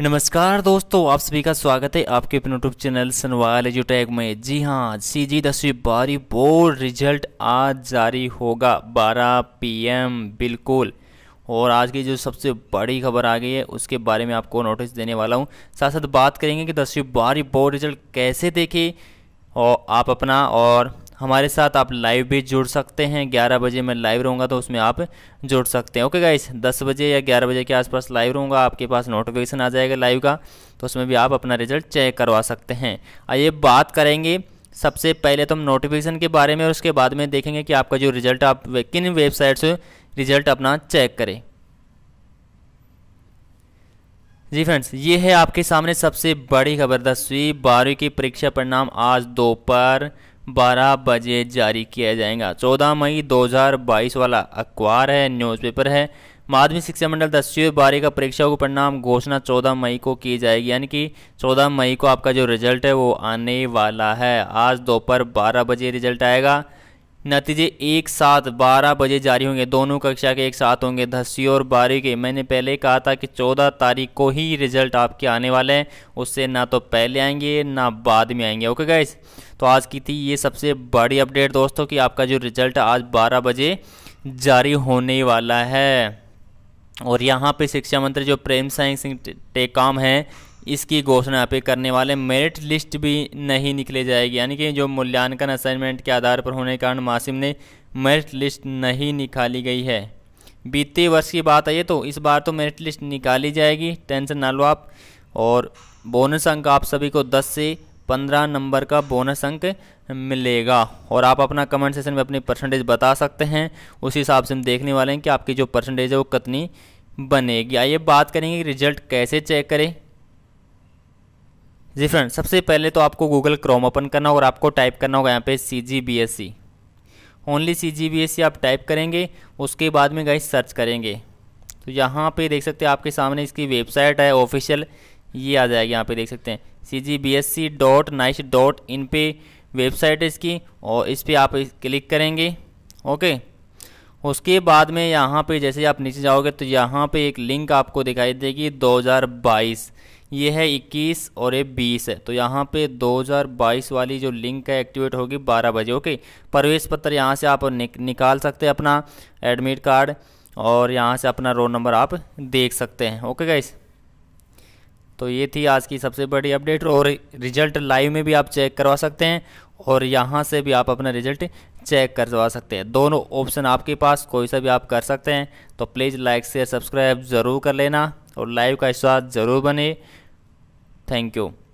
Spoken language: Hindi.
नमस्कार दोस्तों आप सभी का स्वागत है आपके अपने यूट्यूब चैनल सनवाल एजुटैग में जी हाँ सी जी दसवीं बारी बोर्ड रिजल्ट आज जारी होगा 12 पीएम बिल्कुल और आज की जो सबसे बड़ी खबर आ गई है उसके बारे में आपको नोटिस देने वाला हूँ साथ साथ बात करेंगे कि दसवीं बारी बोर्ड रिजल्ट कैसे देखे और आप अपना और हमारे साथ आप लाइव भी जुड़ सकते हैं ग्यारह बजे मैं लाइव रहूँगा तो उसमें आप जुड़ सकते हैं ओके गाइस दस बजे या ग्यारह बजे के आसपास लाइव रहूँगा आपके पास नोटिफिकेशन आ जाएगा लाइव का तो उसमें भी आप अपना रिजल्ट चेक करवा सकते हैं आइए बात करेंगे सबसे पहले तो हम नोटिफिकेशन के बारे में और उसके बाद में देखेंगे कि आपका जो रिजल्ट आप किन वेबसाइट से रिजल्ट अपना चेक करें जी फ्रेंड्स ये है आपके सामने सबसे बड़ी खबर दसवीं बारहवीं की परीक्षा परिणाम आज दोपहर 12 बजे जारी किया जाएगा 14 मई 2022 वाला अखबार है न्यूज़पेपर है माध्यमिक शिक्षा मंडल दसवीं बारह का परीक्षाओं का परिणाम घोषणा 14 मई को की जाएगी यानी कि 14 मई को आपका जो रिजल्ट है वो आने वाला है आज दोपहर 12 बजे रिजल्ट आएगा नतीजे एक साथ बारह बजे जारी होंगे दोनों कक्षा के एक साथ होंगे दसवीं और बारहवीं के मैंने पहले कहा था कि चौदह तारीख को ही रिजल्ट आपके आने वाले हैं उससे ना तो पहले आएंगे ना बाद में आएंगे ओके गाइज तो आज की थी ये सबसे बड़ी अपडेट दोस्तों कि आपका जो रिजल्ट आज बारह बजे जारी होने वाला है और यहाँ पे शिक्षा मंत्री जो प्रेम साइंस सिंह टेकाम हैं इसकी घोषणा पे करने वाले मेरिट लिस्ट भी नहीं निकले जाएगी यानी कि जो मूल्यांकन असाइनमेंट के आधार पर होने के कारण मासिम ने मेरिट लिस्ट नहीं निकाली गई है बीते वर्ष की बात है तो इस बार तो मेरिट लिस्ट निकाली जाएगी टेंशन ना लो आप और बोनस अंक आप सभी को दस से पंद्रह नंबर का बोनस अंक मिलेगा और आप अपना कमेंट सेशन में अपनी परसेंटेज बता सकते हैं उसी हिसाब से हम देखने वाले हैं कि आपकी जो परसेंटेज है वो कितनी बनेगी आइए बात करेंगे कि रिजल्ट कैसे चेक करें जी फ्रेंड सबसे पहले तो आपको गूगल क्रोम ओपन करना होगा और आपको टाइप करना होगा यहाँ पे C G B S C only C G B S C आप टाइप करेंगे उसके बाद में गाइस सर्च करेंगे तो यहाँ पे देख सकते हैं आपके सामने इसकी वेबसाइट है ऑफिशियल ये आ जाएगी यहाँ पे देख सकते हैं C G B S C dot nice dot in पे वेबसाइट है इसकी और इस पर आप क्लिक करेंगे ओके उसके बाद में यहाँ पे जैसे आप नीचे जाओगे तो यहाँ पे एक लिंक आपको दिखाई देगी 2022 ये है 21 और ये 20 है तो यहाँ पे 2022 वाली जो लिंक है एक्टिवेट होगी 12 बजे ओके प्रवेश पत्र यहाँ से आप निक, निकाल सकते हैं अपना एडमिट कार्ड और यहाँ से अपना रोल नंबर आप देख सकते हैं ओके गाइस तो ये थी आज की सबसे बड़ी अपडेट और रिजल्ट लाइव में भी आप चेक करवा सकते हैं और यहाँ से भी आप अपना रिजल्ट चेक करवा सकते हैं दोनों ऑप्शन आपके पास कोई सा भी आप कर सकते हैं तो प्लीज़ लाइक शेयर सब्सक्राइब ज़रूर कर लेना और लाइव का हिस्सा ज़रूर बने थैंक यू